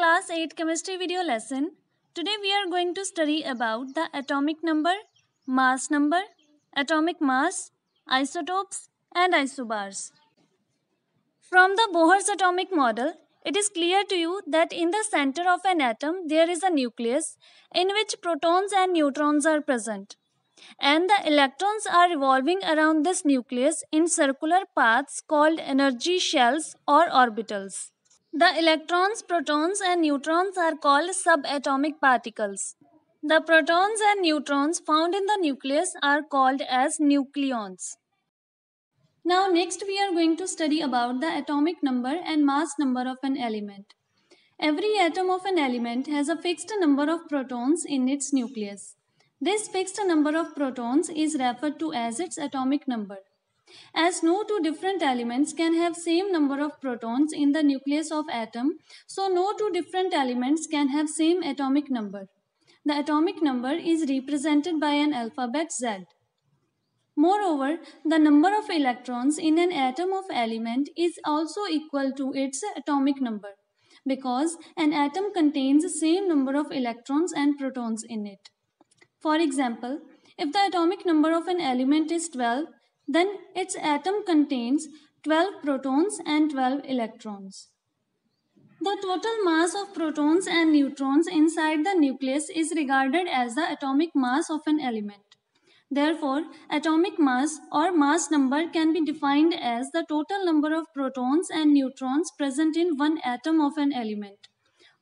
class 8 chemistry video lesson. Today we are going to study about the atomic number, mass number, atomic mass, isotopes and isobars. From the Bohr's atomic model, it is clear to you that in the center of an atom there is a nucleus in which protons and neutrons are present. And the electrons are revolving around this nucleus in circular paths called energy shells or orbitals. The electrons, protons and neutrons are called subatomic particles. The protons and neutrons found in the nucleus are called as nucleons. Now next we are going to study about the atomic number and mass number of an element. Every atom of an element has a fixed number of protons in its nucleus. This fixed number of protons is referred to as its atomic number. As no two different elements can have same number of protons in the nucleus of atom, so no two different elements can have same atomic number. The atomic number is represented by an alphabet Z. Moreover, the number of electrons in an atom of element is also equal to its atomic number because an atom contains the same number of electrons and protons in it. For example, if the atomic number of an element is 12, then its atom contains 12 protons and 12 electrons. The total mass of protons and neutrons inside the nucleus is regarded as the atomic mass of an element. Therefore, atomic mass or mass number can be defined as the total number of protons and neutrons present in one atom of an element.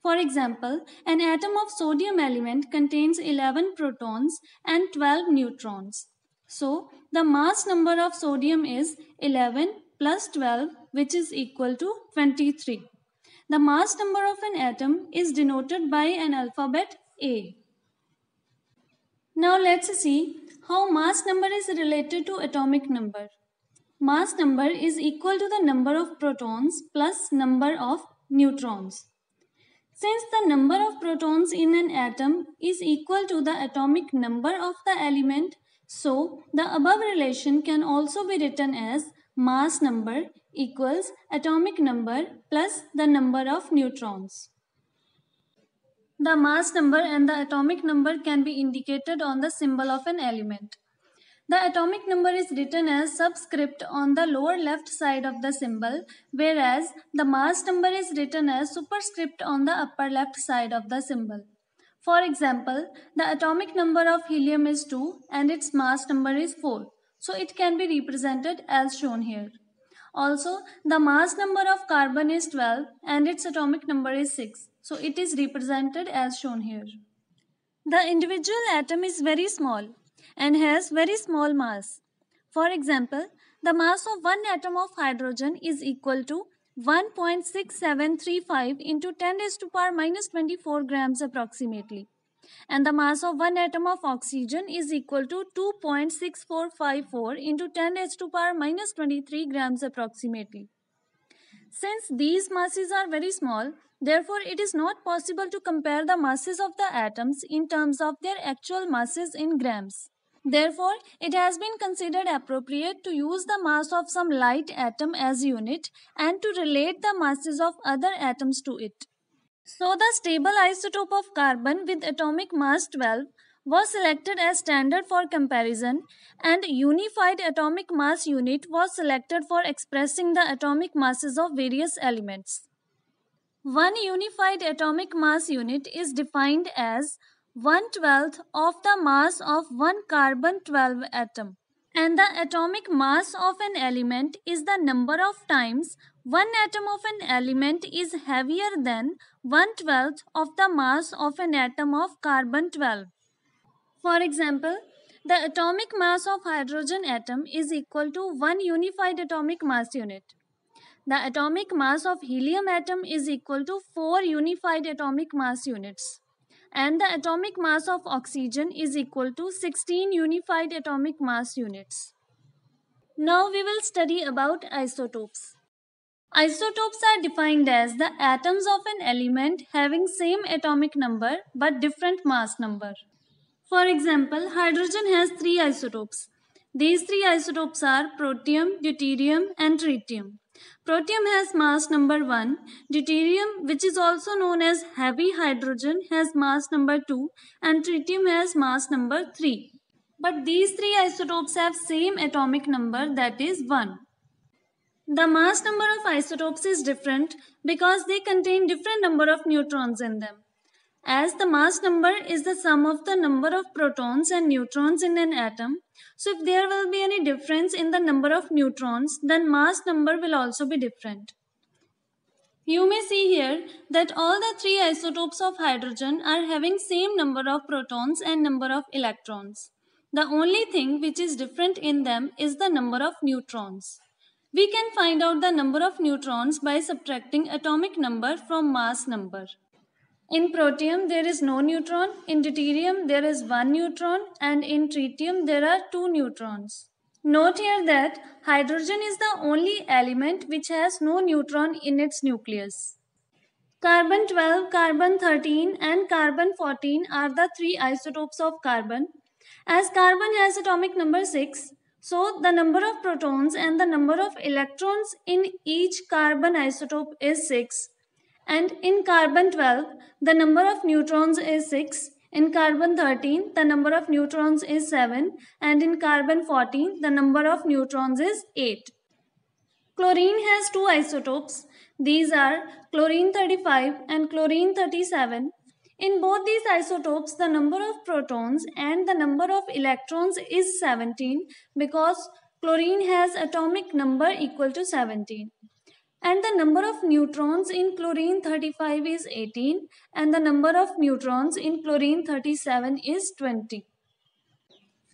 For example, an atom of sodium element contains 11 protons and 12 neutrons. So the mass number of sodium is 11 plus 12 which is equal to 23. The mass number of an atom is denoted by an alphabet A. Now let's see how mass number is related to atomic number. Mass number is equal to the number of protons plus number of neutrons. Since the number of protons in an atom is equal to the atomic number of the element, so, the above relation can also be written as mass number equals atomic number plus the number of neutrons. The mass number and the atomic number can be indicated on the symbol of an element. The atomic number is written as subscript on the lower left side of the symbol, whereas the mass number is written as superscript on the upper left side of the symbol. For example, the atomic number of helium is 2 and its mass number is 4, so it can be represented as shown here. Also, the mass number of carbon is 12 and its atomic number is 6, so it is represented as shown here. The individual atom is very small and has very small mass. For example, the mass of one atom of hydrogen is equal to 1.6735 into 10 raised to power minus 24 grams approximately. And the mass of one atom of oxygen is equal to 2.6454 into 10 raised to power minus 23 grams approximately. Since these masses are very small, therefore it is not possible to compare the masses of the atoms in terms of their actual masses in grams. Therefore, it has been considered appropriate to use the mass of some light atom as unit and to relate the masses of other atoms to it. So the stable isotope of carbon with atomic mass 12 was selected as standard for comparison and unified atomic mass unit was selected for expressing the atomic masses of various elements. One unified atomic mass unit is defined as one twelfth of the mass of one carbon 12 atom. And the atomic mass of an element is the number of times one atom of an element is heavier than one twelfth of the mass of an atom of carbon 12. For example, the atomic mass of hydrogen atom is equal to one unified atomic mass unit. The atomic mass of helium atom is equal to four unified atomic mass units and the atomic mass of oxygen is equal to 16 unified atomic mass units. Now we will study about isotopes. Isotopes are defined as the atoms of an element having same atomic number but different mass number. For example, hydrogen has three isotopes. These three isotopes are protium, deuterium and tritium. Protium has mass number 1. Deuterium, which is also known as heavy hydrogen, has mass number 2 and tritium has mass number 3. But these three isotopes have same atomic number that is 1. The mass number of isotopes is different because they contain different number of neutrons in them. As the mass number is the sum of the number of protons and neutrons in an atom, so if there will be any difference in the number of neutrons, then mass number will also be different. You may see here that all the three isotopes of hydrogen are having same number of protons and number of electrons. The only thing which is different in them is the number of neutrons. We can find out the number of neutrons by subtracting atomic number from mass number. In protium, there is no neutron. In deuterium, there is one neutron. And in tritium, there are two neutrons. Note here that hydrogen is the only element which has no neutron in its nucleus. Carbon 12, carbon 13 and carbon 14 are the three isotopes of carbon. As carbon has atomic number 6, so the number of protons and the number of electrons in each carbon isotope is 6 and in carbon 12, the number of neutrons is 6. In carbon 13, the number of neutrons is 7. And in carbon 14, the number of neutrons is 8. Chlorine has two isotopes. These are chlorine 35 and chlorine 37. In both these isotopes, the number of protons and the number of electrons is 17 because chlorine has atomic number equal to 17 and the number of neutrons in chlorine 35 is 18 and the number of neutrons in chlorine 37 is 20.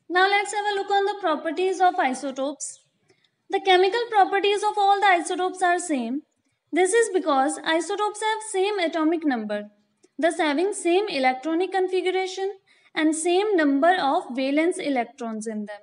Now let's have a look on the properties of isotopes. The chemical properties of all the isotopes are same. This is because isotopes have same atomic number, thus having same electronic configuration and same number of valence electrons in them.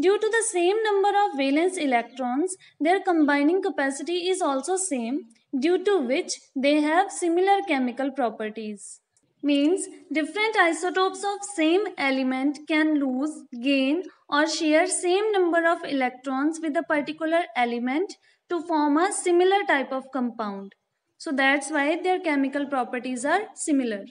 Due to the same number of valence electrons, their combining capacity is also same, due to which they have similar chemical properties. Means different isotopes of same element can lose, gain or share same number of electrons with a particular element to form a similar type of compound. So that's why their chemical properties are similar.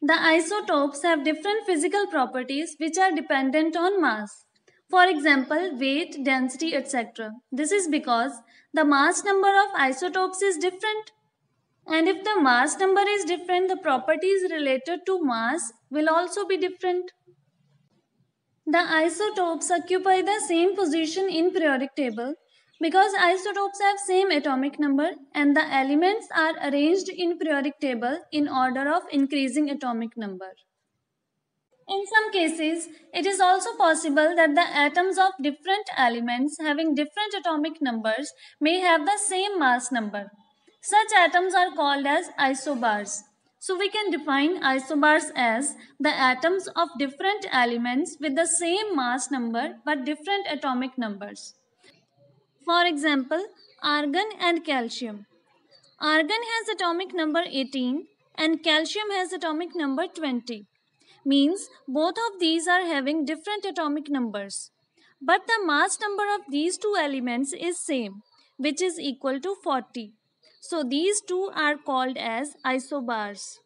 The isotopes have different physical properties which are dependent on mass for example weight, density, etc. This is because the mass number of isotopes is different. And if the mass number is different, the properties related to mass will also be different. The isotopes occupy the same position in periodic table because isotopes have same atomic number and the elements are arranged in periodic table in order of increasing atomic number. In some cases, it is also possible that the atoms of different elements having different atomic numbers may have the same mass number. Such atoms are called as isobars. So we can define isobars as the atoms of different elements with the same mass number but different atomic numbers. For example, argon and calcium. Argon has atomic number 18 and calcium has atomic number 20 means both of these are having different atomic numbers. But the mass number of these two elements is same, which is equal to 40. So these two are called as isobars.